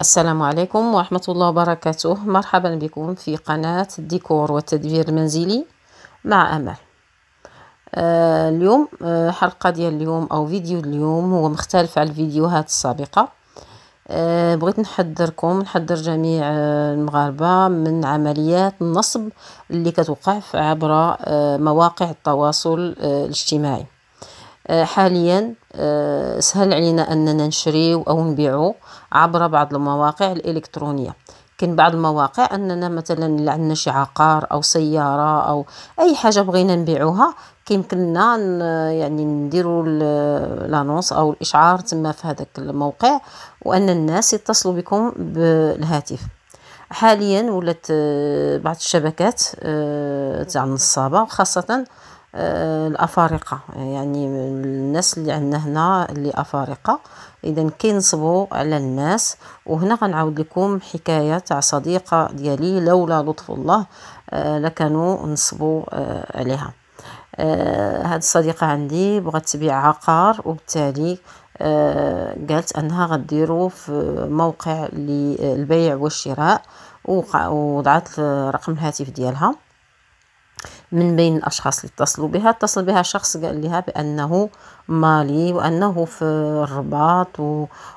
السلام عليكم ورحمة الله وبركاته مرحبا بكم في قناة الديكور والتدبير المنزلي مع أمل آه، اليوم آه، حلقة ديال اليوم أو فيديو اليوم هو مختلف على الفيديوهات السابقة آه، بغيت نحذركم نحذر جميع المغاربة من عمليات النصب اللي كتوقع عبر مواقع التواصل الاجتماعي حاليا سهل علينا أننا نشريو أو نبيعو عبر بعض المواقع الإلكترونية كاين بعض المواقع اننا مثلا الا عندنا شي عقار او سياره او اي حاجه بغينا نبيعوها كيمكننا يعني نديروا لانونس او الاشعار تما في هذاك الموقع وان الناس يتصلوا بكم بالهاتف حاليا ولات بعض الشبكات آه، تاع النصابه خاصه آه، الافارقه يعني الناس اللي عندنا هنا اللي افارقه اذا كينصبوا على الناس وهنا غنعاود لكم حكايه تاع صديقه ديالي لولا لطف الله آه، لكانوا نصبوا آه، عليها هاد الصديقه عندي بغات تبيع عقار وبالتالي قالت انها غديرو في موقع للبيع والشراء ووضعت رقم الهاتف ديالها من بين الأشخاص اللي اتصلوا بها اتصل بها شخص قال لها بأنه مالي وأنه في الرباط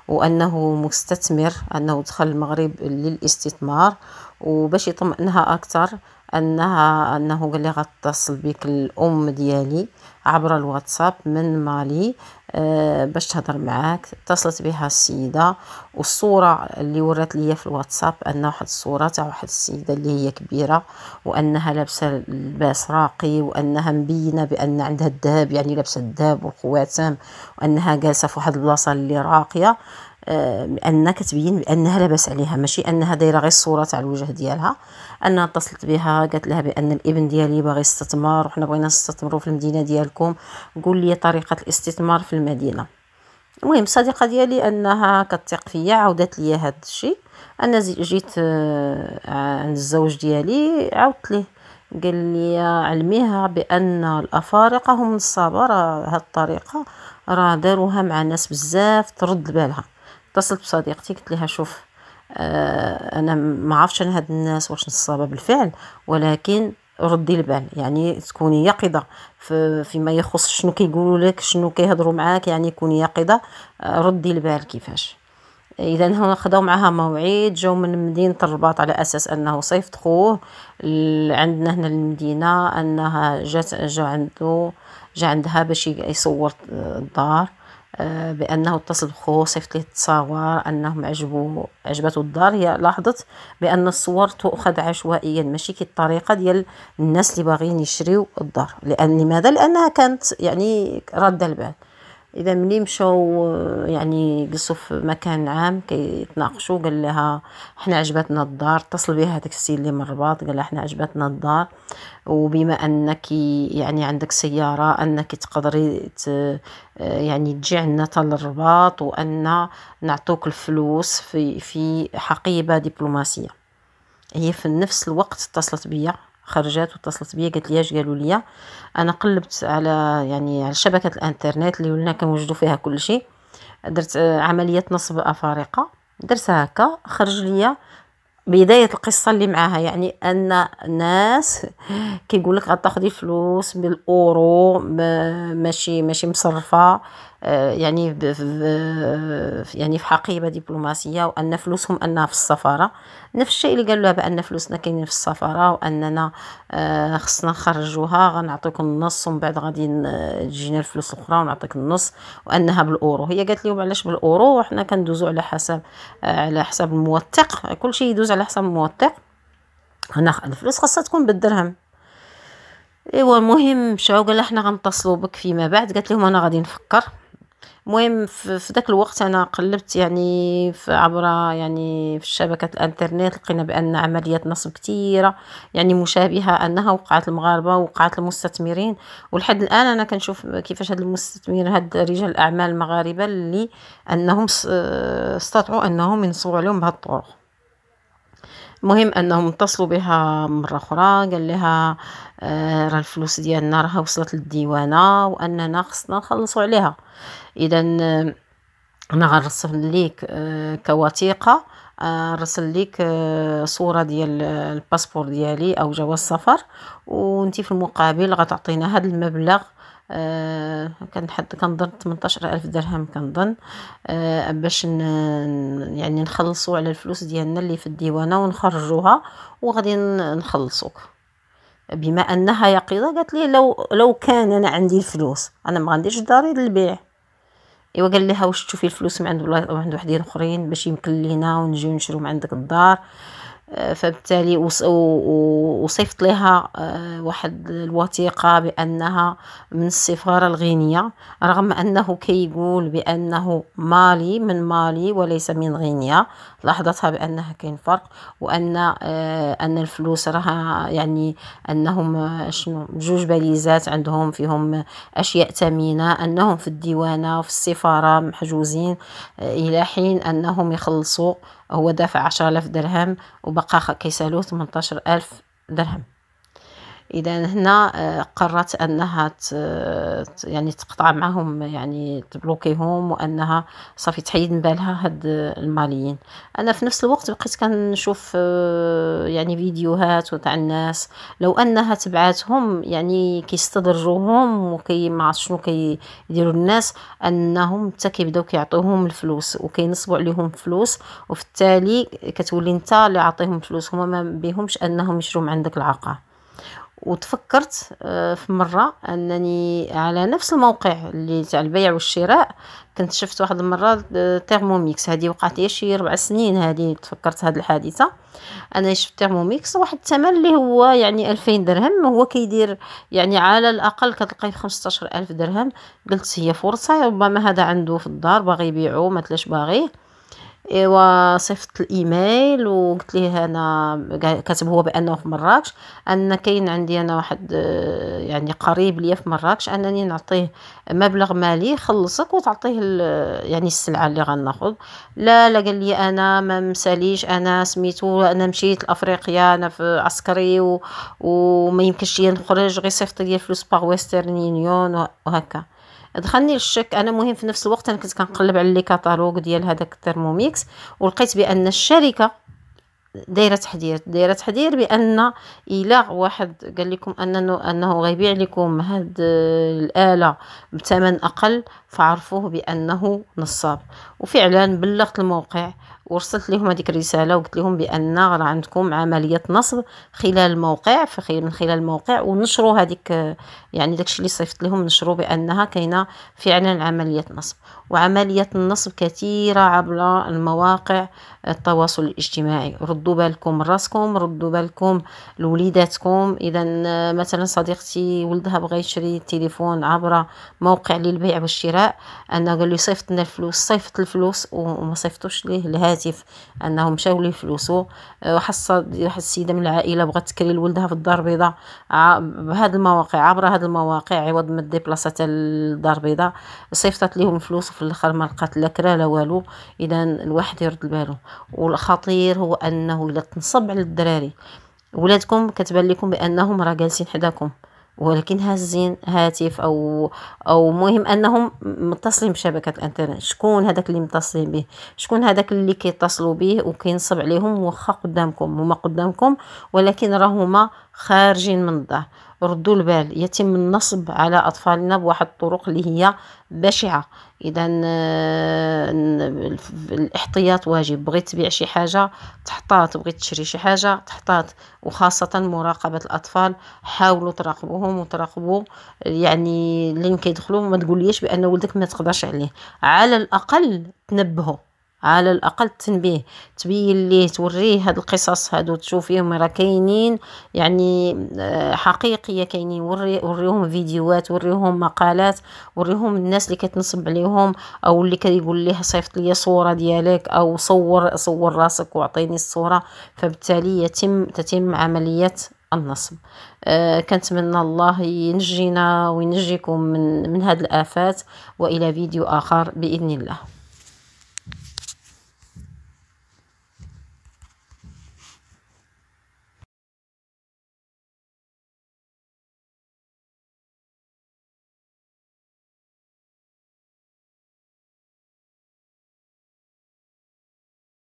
وأنه مستثمر أنه دخل المغرب للاستثمار وباش يطمئنها اكثر انها انه قال لي غتصل بك الام ديالي عبر الواتساب من مالي أه باش تهضر معاك اتصلت بها السيده والصوره اللي ورات ليا في الواتساب ان واحد الصوره تاع واحد السيده اللي هي كبيره وانها لابسه لباس راقي وانها مبينه بان عندها الذهب يعني لابسه الذهب والخواتم وانها جالسه في واحد البلاصه اللي راقيه انها كتبين بانها لاباس عليها ماشي انها دايره غير الصوره تاع الوجه ديالها انها اتصلت بها قالت لها بان الابن ديالي باغي يستثمر وحنا بغينا نستثمروا في المدينه ديالكم قول لي طريقه الاستثمار في المدينه المهم الصديقه ديالي انها كتثق فيا عاودت لي هذا الشيء انا جيت آه، عند الزوج ديالي عاودت ليه قال لي علميها بان الافارقه هم الصابره هاد الطريقه راه داروها مع ناس بزاف ترد بالها اتصلت بصديقتي قلت لها شوف آه، انا ما عرفتش انا هاد الناس واش نصابه بالفعل ولكن ردي البال يعني تكوني يقظه فيما يخص شنو كيقولوا لك شنو كيهضروا معاك يعني كوني يقظه آه، ردي البال كيفاش اذا هنا خداو معاها موعد جاو من مدينه الرباط على اساس انه صيفط خوه عندنا هنا المدينه انها جات جا عنده جا عندها باش يصور الدار آه، بأنه اتصل ليه تصاور أنهم عجبوا عجبته الدار هي لاحظت بأن الصور تؤخذ عشوائيا ماشي كي الطريقة ديال الناس اللي باغيين يشريو الدار لأن لماذا لأنها كانت يعني رد البال اذا ملي مشاو آه، يعني جلسوا في مكان عام كيتناقشوا قال لها حنا عجبتنا الدار اتصل بها هذاك السيد اللي من الرباط قال لها حنا عجبتنا الدار وبما انك يعني عندك سياره انك تقدري آه، يعني تجي عندنا حتى للرباط وان نعطوك الفلوس في في حقيبه دبلوماسيه هي في نفس الوقت اتصلت بيا خرجات واتصلت بيا قالت لي اش قالوا لي انا قلبت على يعني على شبكه الانترنت اللي ولنا كنوجدوا فيها كل شيء درت آه، عمليه نصب افارقه درتها هكا خرج لي بدايه القصه اللي معاها يعني ان ناس كيقول لك غتاخدي فلوس بالاورو ماشي ماشي مصرفه آه، يعني يعني في حقيبه دبلوماسيه وان فلوسهم انها في السفاره نفس الشيء اللي قالوا بان فلوسنا كاينين في السفاره واننا آه، خصنا نخرجوها غنعطيكم النص ومن بعد غادي تجينا الفلوس الاخرى ونعطيك النص وانها بالاورو هي قالت لهم علاش بالاورو وحنا كندوزو على حسب آه، على حساب الموثق كلشي يدوز على حساب الموثق هنا الفلوس خاصها تكون بالدرهم ايوا المهم مشاو قال حنا غنتصلوا بك فيما بعد قالت لهم انا غادي نفكر المهم في ذاك الوقت انا قلبت يعني في عبر يعني في شبكه الانترنت لقينا بان عمليات نصب كثيره يعني مشابهه انها وقعت المغاربه وقعت المستثمرين ولحد الان انا كنشوف كيفاش هاد المستثمرين هاد رجال الاعمال المغاربه اللي انهم استطاعوا انهم ينصبوا عليهم بهاد الطرق المهم انهم اتصلوا بها مره اخرى قال لها آه، راه الفلوس ديالنا راها وصلت للديوانه واننا خصنا نخلصوا عليها اذا آه، انا غنرسل ليك آه، كوثيقه نرسل لك صوره ديال الباسبور ديالي او جواز سفر وانت في المقابل غتعطينا هذا المبلغ آه، كان حد كان ضرب 18 ألف درهم كنظن آه باش يعني نخلصوا على الفلوس ديالنا اللي في الديوانه ونخرجوها وغادي نخلصوا بما انها يقظه قالت لي لو لو كان انا عندي الفلوس انا ما غنديرش داري للبيع ايوا قال لها واش تشوفي الفلوس من عند عند وحدين اخرين باش يمكن لينا ونجيو نشرو من عندك الدار فبالتالي وصيفط لها آه، واحد الوثيقة بأنها من السفارة الغينية رغم أنه كيقول كي بأنه مالي من مالي وليس من غينيا لاحظتها بأنها كاين فرق وأن آه، أن الفلوس راها يعني أنهم شنو جوج باليزات عندهم فيهم أشياء ثمينة أنهم في الديوانة وفي السفارة محجوزين آه، إلى حين أنهم يخلصوا هو دافع عشرة ألف درهم وبقى كيسالو ثمنتاشر ألف درهم اذا هنا آه، قررت انها يعني تقطع معهم يعني تبلوكيهم وانها صافي تحيد من بالها هاد الماليين انا في نفس الوقت بقيت كنشوف آه، يعني فيديوهات وتاع الناس لو انها تبعاتهم يعني كيستدرجوهم وكي ما شنو كيديروا الناس انهم حتى كيبداو كيعطيوهم الفلوس وكينصبوا عليهم فلوس وفي التالي كتولي انت اللي عاطيهم فلوس هما ما بيهمش انهم يشرو من عندك العقار وتفكرت آه، في مره انني على نفس الموقع اللي تاع البيع والشراء كنت شفت واحد المره تيرموميكس آه، هذه وقعت لي شي ربع سنين هذه تفكرت هذه الحادثه انا شفت تيرموميكس واحد الثمن اللي هو يعني ألفين درهم هو كيدير يعني على الاقل كتلقاي ألف درهم قلت هي فرصه ربما هذا عنده في الدار باغي يبيعو ما تلاش باغيه ايوا صيفطت الايميل وقلت ليه انا كاتب هو بانه في مراكش ان كاين عندي انا واحد آه، يعني قريب ليا في مراكش انني نعطيه مبلغ مالي يخلصك وتعطيه يعني السلعه اللي غناخذ لا لا قال لي انا ما مساليش انا سميتو انا مشيت لافريقيا انا في عسكري و... وما يمكنش ليا نخرج غير صيفط ليا فلوس باغ ويسترن يونيون وهكا دخلني الشك انا مهم في نفس الوقت انا كنت كنقلب على لي كاتالوغ ديال هذاك الترموميكس ولقيت بان الشركه دايره تحذير دايره تحذير بان الا واحد قال لكم انه انه غيبيع لكم هاد الاله بثمن اقل فعرفوه بانه نصاب وفعلا بلغت الموقع ورسلت لهم هذيك الرساله وقلت لهم بان راه عندكم عمليه نصب خلال الموقع فخير من خلال الموقع ونشروا هذيك يعني داكشي اللي صيفط لهم نشروا بانها كاينه فعلا عمليه نصب وعمليه النصب كثيره عبر المواقع التواصل الاجتماعي ردوا بالكم راسكم ردوا بالكم لوليداتكم اذا مثلا صديقتي ولدها بغى يشري تليفون عبر موقع للبيع والشراء انا قال لي صيفط لنا الفلوس صيفط الفلوس وما صيفطوش ليه لهذا الهاتف انه مشاو ليه فلوسو آه، وحصل واحد السيده من العائله بغات تكري لولدها في الدار البيضاء بهاد المواقع عبر هاد المواقع عوض ما بلاصه حتى للدار البيضاء صيفطات ليهم فلوس وفي الاخر ما لقات لا كرا لا والو اذا الواحد يرد البالو والخطير هو انه الا تنصب على الدراري ولادكم كتبان لكم بانهم راه جالسين حداكم ولكن هازين هاتف او او مهم انهم متصلين بشبكه الانترنت شكون هذاك اللي متصلين به شكون هذاك اللي كيتصلوا به وكينصب عليهم واخا قدامكم هما قدامكم ولكن راهما خارجين من الدار ردوا البال يتم النصب على أطفالنا بواحد الطرق اللي هي بشعة إذا آه، الاحتياط واجب بغيت تبيع شي حاجة تحطات بغيت تشري شي حاجة تحطات وخاصة مراقبة الأطفال حاولوا تراقبوهم وتراقبوا يعني لين كيدخلوا ما تقوليش بأن ولدك ما تقدرش عليه على الأقل تنبهه على الاقل تنبيه تبين ليه توريه هاد القصص هادو تشوفيهم راه كاينين يعني آه، حقيقيه كاينين وري وريهم فيديوهات وريهم مقالات وريهم الناس اللي كتنصب عليهم او اللي كيقول ليه صيفط لي صوره ديالك او صور صور راسك واعطيني الصوره فبالتالي يتم تتم عمليه النصب أه كنتمنى الله ينجينا وينجيكم من من هذه الافات والى فيديو اخر باذن الله